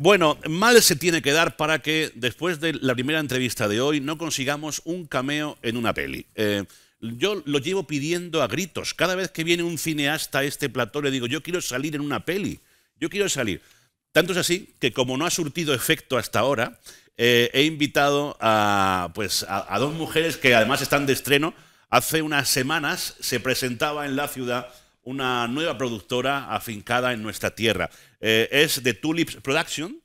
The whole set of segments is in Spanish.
Bueno, mal se tiene que dar para que después de la primera entrevista de hoy no consigamos un cameo en una peli. Eh, yo lo llevo pidiendo a gritos. Cada vez que viene un cineasta a este plató le digo, yo quiero salir en una peli, yo quiero salir. Tanto es así que como no ha surtido efecto hasta ahora, eh, he invitado pues, a dos mujeres que además están de estreno. Hace unas semanas se presentaba en la ciudad una nueva productora afincada en nuestra tierra. Eh, es de Tulips Production.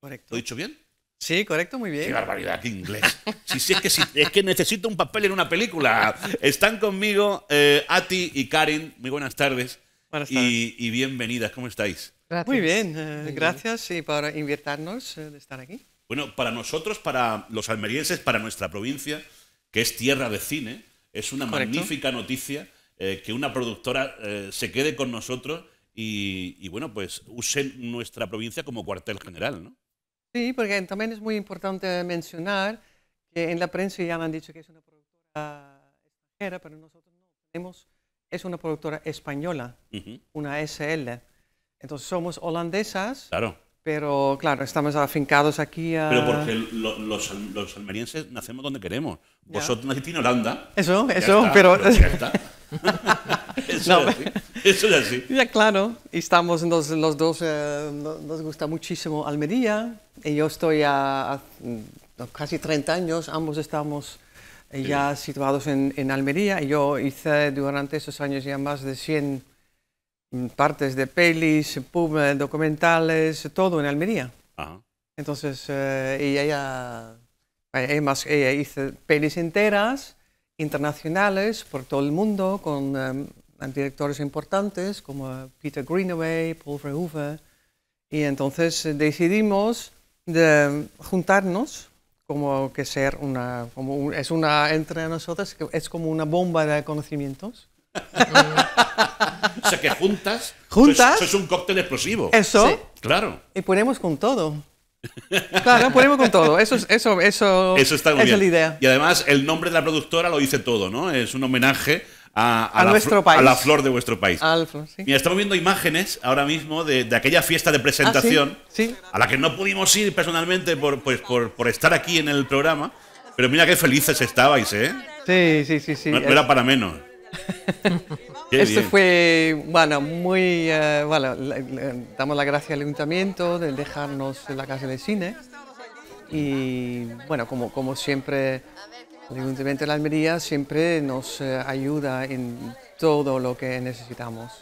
Correcto. ¿Lo he dicho bien? Sí, correcto, muy bien. Qué barbaridad, qué inglés. Sí, es que, necesito un papel en una película. Están conmigo eh, Ati y Karin. Muy buenas tardes. Buenas tardes. Y, bienvenidas, ¿cómo estáis? Muy eh, bien, gracias Y por invitarnos de estar aquí. Bueno, para nosotros, para los almerienses, para nuestra provincia, que es tierra de cine, es una magnífica noticia eh, que una productora eh, se quede con nosotros y, bueno, pues use nuestra provincia como cuartel general, ¿no? Sí, porque también es muy importante mencionar que en la prensa ya me han dicho que es una productora extranjera, pero nosotros no tenemos, es una productora española, una SL. Entonces somos holandesas. Claro. Pero claro, estamos afincados aquí a... Pero porque los, los, almerienses nacemos donde queremos. Vosotros nacisteis en Holanda. Eso, eso, pero Eso, es así. Eso es Ya, claro. Estamos los, dos, eh, nos gusta muchísimo Almería. Y yo estoy a, mm, casi 30 años, ambos estamos eh, ya situados en, en, Almería. Y yo hice durante esos años ya más de 100 mm, partes de pelis, pub, eh, documentales, todo en Almería. Entonces, eh, ella, ella, ella, hizo pelis enteras internacionales por todo el mundo, con em, directores importantes como Peter Greenaway, Paul Verhoeven. Y entonces eh, decidimos de juntarnos, como que ser una, como es una, entre nosotros, es como una bomba de conocimientos. o sea que juntas, juntas, eso es un cóctel explosivo. Eso, claro. Y ponemos con todo. Claro, ponemos con todo. Eso, eso, eso, eso está muy es la idea. Y además, el nombre de la productora lo dice todo, ¿no? Es un homenaje a, la, la, flor de vuestro país. Al, sí. Mira, estamos viendo imágenes ahora mismo de, aquella fiesta de presentación ah, a la que no pudimos ir personalmente por, pues, por, estar aquí en el programa. Pero mira qué felices estabais, ¿eh? Sí, sí, sí. sí. era para menos. Esto fue, bueno, muy, eh, bueno, damos la gracia al ayuntamiento de dejarnos en la casa de cine y, bueno, como, como siempre, el ayuntamiento de la Almería siempre nos eh, ayuda en todo lo que necesitamos.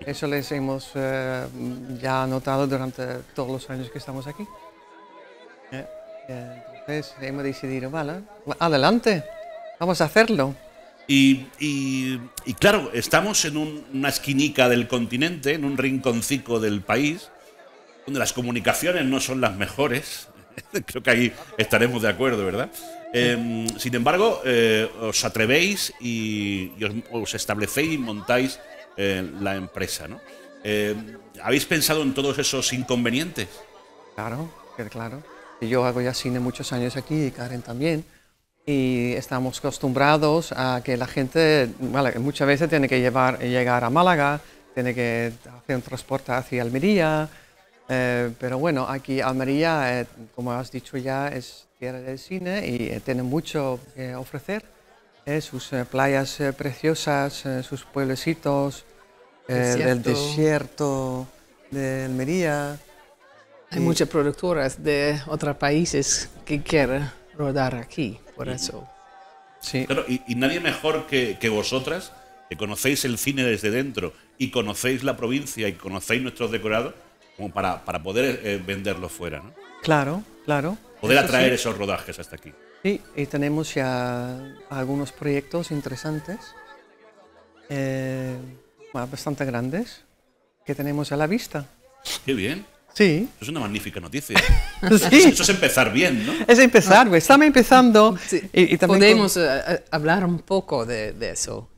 Eso les hemos eh, ya notado durante todos los años que estamos aquí. Entonces hemos decidido, vale, adelante, vamos a hacerlo. Y, claro, estamos en una esquinica del continente, en un rinconcico del país, donde las comunicaciones no son las mejores. Creo que ahí estaremos de acuerdo, ¿verdad? Eh, sin embargo, eh, os atrevéis y, os, establecéis y montáis eh, la empresa, ¿no? ¿Habéis pensado en todos esos inconvenientes? Claro, claro. Yo hago ya cine muchos años aquí y Karen también y estamos acostumbrados a que la gente bueno, muchas veces tiene que llevar, llegar a Málaga, tiene que hacer un transporte hacia Almería, eh, pero bueno, aquí Almería, eh, como has dicho ya, es tierra del cine y eh, tiene mucho que ofrecer. sus playas preciosas, sus pueblecitos, el desierto de Almería. Hay muchas productoras de otros países que quieren rodar aquí, por eso. Sí. y, nadie mejor que, vosotras, que conocéis el cine desde dentro y conocéis la provincia y conocéis nuestros decorados, como para, para poder eh, venderlo fuera, ¿no? Claro, claro. Poder atraer esos rodajes hasta aquí. Sí, y tenemos ya algunos proyectos interesantes, eh, bastante grandes, que tenemos a la vista. Qué bien. Sí. es una magnífica noticia. sí. Eso es empezar bien, ¿no? Es empezar, pues. estamos empezando. Y, también Podemos eh, eh, hablar un poco de, eso.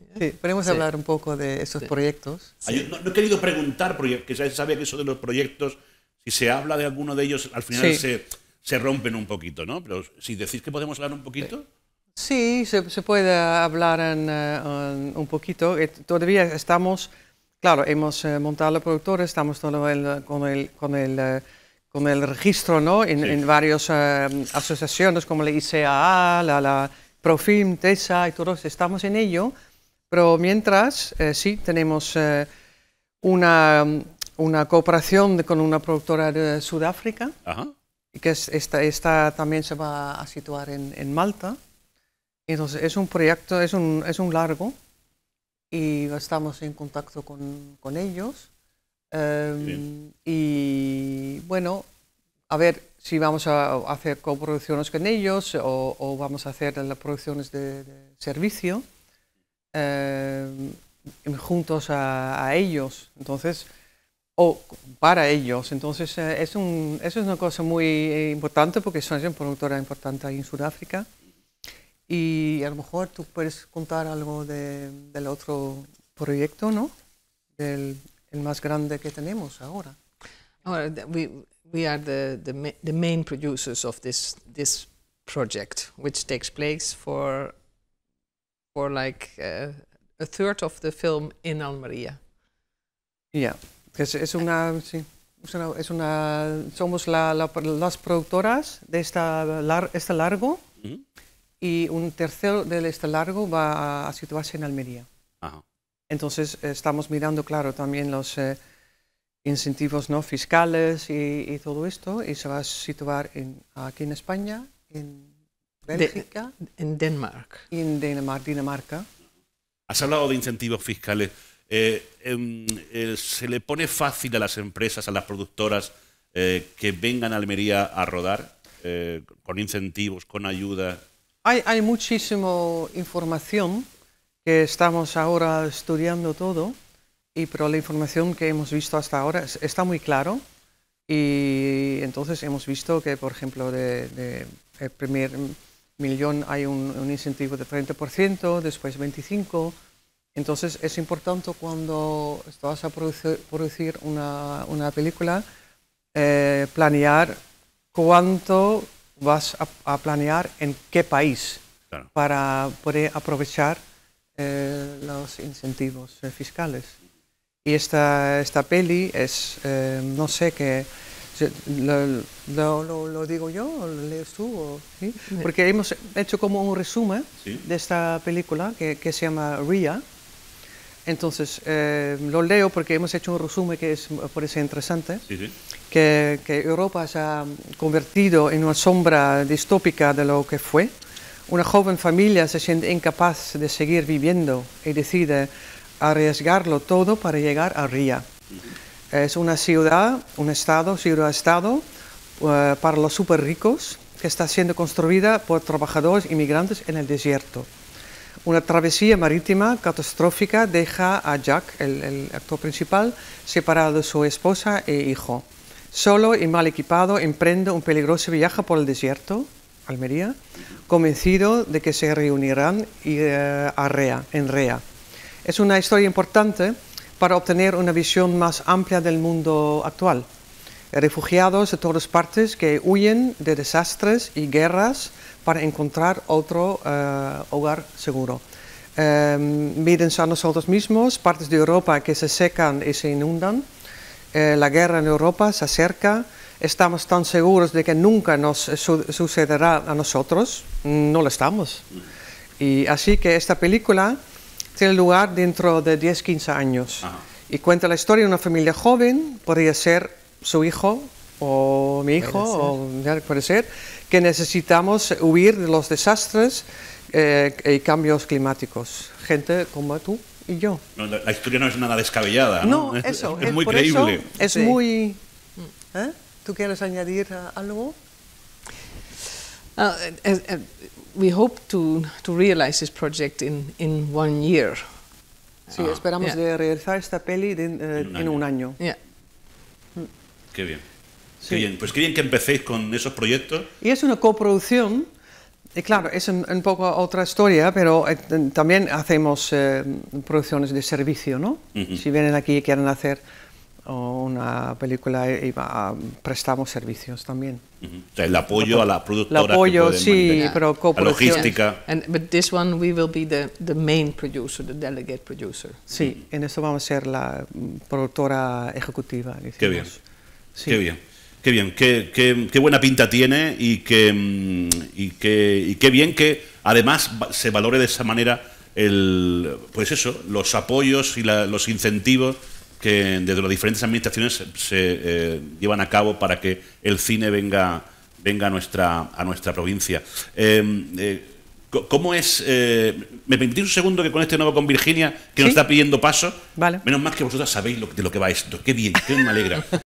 podemos hablar un poco de esos proyectos. no, he querido preguntar, porque ya sabe que eso de los proyectos, si se habla de alguno de ellos, al final se, se, rompen un poquito, ¿no? Pero si decís que podemos hablar un poquito. Sí, se, puede hablar en, eh, un poquito. Todavía estamos Claro, hemos eh, montado la productora, estamos todo con el, con el, con el eh, registro en, varias eh, asociaciones como la ICAA, la, la Profim, TESA y todos, estamos en ello. Pero mientras, sí, tenemos una, una, cooperación con una productora de Sudáfrica, que es, esta, esta, también se va a situar en, en Malta. Entonces, es un proyecto, es un, es un largo, y estamos en contacto con, ellos. Em, y bueno, a ver si vamos a hacer coproducciones con ellos o, vamos a hacer las producciones de, servicio em, juntos a, ellos, entonces, o para ellos. Entonces, eh, eso es una cosa muy eh, importante porque son una productora importante en Sudáfrica. Y a lo mejor tú puedes contar algo de, del otro proyecto, ¿no? Del el más grande que tenemos ahora. Ahora, we, we are the, the, the main producers of this, this project, which takes place for, for like uh, a third of the film in Almería. Ya, yeah. es, es, una... Sí. Es una, es una somos la, las productoras de esta, este largo. Mm-hmm y un tercero del este largo va a, situarse en Almería. Entonces estamos mirando, claro, también los eh, incentivos no fiscales y, todo esto, y se va a situar aquí en España, en Bélgica. en Dinamarca. Has hablado de incentivos fiscales. Eh, em, eh, ¿Se le pone fácil a las empresas, a las productoras que vengan a Almería a rodar con incentivos, con ayuda? Hay, hay muchísima información que estamos ahora estudiando todo, y pero la información que hemos visto hasta ahora está muy claro. Y entonces hemos visto que, por ejemplo, de, el primer millón hay un, incentivo de 30%, después 25%. Entonces es importante cuando vas a producir, una, película eh, planear cuánto vas a, planear en qué país para poder aprovechar eh, los incentivos eh, fiscales. Y esta, esta peli es, eh, no sé qué, lo, digo yo, o lo lees tú, o, ¿sí? porque hemos hecho como un resumen de esta película que, se llama Ria. Entonces, lo leo porque hemos hecho un resumen que es, parece interesante que, Europa se ha convertido en una sombra distópica de lo que fue. Una joven familia se siente incapaz de seguir viviendo y decide arriesgarlo todo para llegar a Ría. Es una ciudad, un estado, ciudad-estado, eh, para los super ricos, que está siendo construida por trabajadores inmigrantes en el desierto. Una travesía marítima catastrófica deja a Jack, el actor principal, separado de su esposa e hijo. Solo y mal equipado emprende un peligroso viaje por el desierto, Almería, convencido de que se reunirán eh, en Rea. Es una historia importante para obtener una visión más amplia del mundo actual. Refugiados de todas partes que huyen de desastres y guerras para encontrar otro eh, hogar seguro. Em, a nosotros mismos, partes de Europa que se secan y se inundan, eh, la guerra en Europa se acerca, estamos tan seguros de que nunca nos eh, sucederá a nosotros, no lo estamos. Y así que esta película tiene lugar dentro de 10, 15 años. Y cuenta la historia de una familia joven, podría ser su hijo o mi hijo, puede o, puede ser, que necesitamos huir de los desastres eh, y cambios climáticos. Gente como tú y yo. la, historia no es nada descabellada. No, eso. Es, muy creíble. es muy... Mm. ¿eh? ¿Tú quieres añadir algo? Ah, eh, eh, we hope to, to realize this project in, in one year. Sí, ah, esperamos realizar esta peli en un año. Mm. Qué bien. Sí. Qué bien. Pues qué bien que empecéis con esos proyectos. Y es una coproducción y eh, claro, es un, poco otra historia, pero eh, también hacemos eh, producciones de servicio, ¿no? Si vienen aquí y quieren hacer una película, y, prestamos servicios también. o sea, el apoyo a la productora. El apoyo, sí, pero La logística. but this one we will be the, the main producer, the delegate producer. Sí, en esto vamos a ser la mm, productora ejecutiva. Qué bien. Qué bien qué bien, qué, qué, qué, buena pinta tiene y qué, mm, qué bien que además se valore de esa manera el, pues eso, los apoyos y los incentivos que desde las diferentes administraciones se, eh, llevan a cabo para que el cine venga, venga a, nuestra, a nuestra provincia. Em, eh, ¿Cómo es? Eh, ¿Me permitís un segundo que con este nuevo con Virginia, que nos está pidiendo paso? Menos mal que vosotras sabéis de lo que va esto. Qué bien, qué me alegra.